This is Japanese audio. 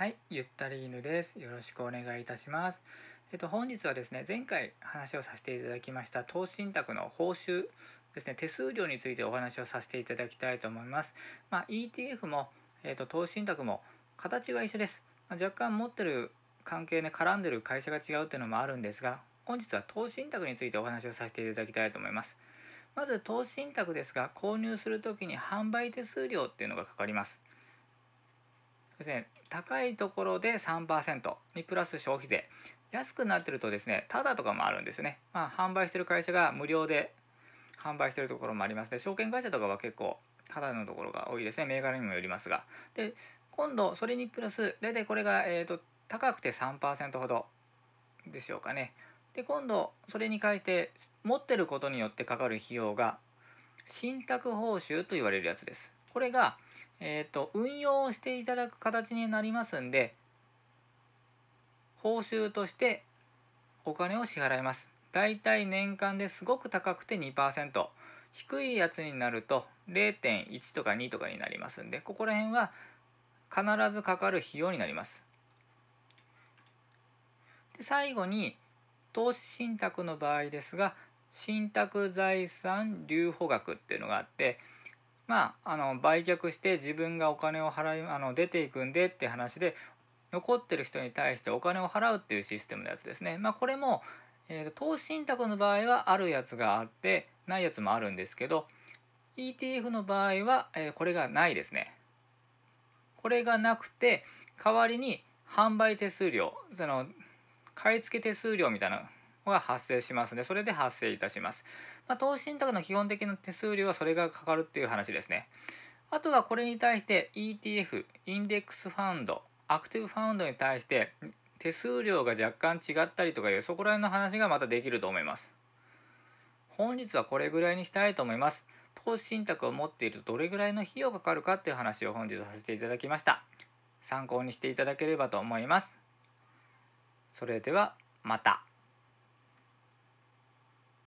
はい、ゆったり犬です。よろしくお願いいたします。えっと、本日はですね、前回話をさせていただきました投資信託の報酬ですね、手数料についてお話をさせていただきたいと思います。まあ、ETF も、えっと、投資信託も形は一緒です。まあ、若干持ってる関係で、ね、絡んでる会社が違うっていうのもあるんですが、本日は投資信託についてお話をさせていただきたいと思います。まず投資信託ですが、購入するときに販売手数料っていうのがかかります。ですね高いところで3%にプラス消費税安くなってるとですねただとかもあるんですね、まあ、販売してる会社が無料で販売してるところもありますね証券会社とかは結構ただのところが多いですね銘柄にもよりますがで今度それにプラス大体これが、えっと、と高くて3%ほどでしょうかねで今度それに関して持ってることによってかかる費用が信託報酬と言われるやつですこれが、えーと、と運用していただく形になりますんで報酬としてお金を支払います。だいたい年間ですごく高くて2%低いやつになると0.1とか2とかになりますんでここら辺は必ずかかる費用になります。で最後に投資信託の場合ですが信託財産留保額っていうのがあってまあ、あの売却して自分がお金を払いあの出ていくんでって話で残ってる人に対してお金を払うっていうシステムのやつですね。まあ、これも、えーと、投資信託の場合はあるやつがあってないやつもあるんですけど ETF の場合は、えー、これがないですね。これがなくて代わりに販売手数料その買い付け手数料みたいなが発生しますのでそれで発生いたします、まあ、投資信託の基本的な手数料はそれがかかるっていう話ですねあとはこれに対して ETF インデックスファンドアクティブファンドに対して手数料が若干違ったりとかいうそこら辺の話がまたできると思います本日はこれぐらいにしたいと思います投資信託を持っているとどれぐらいの費用がかかるかっていう話を本日させていただきました参考にしていただければと思いますそれではまた。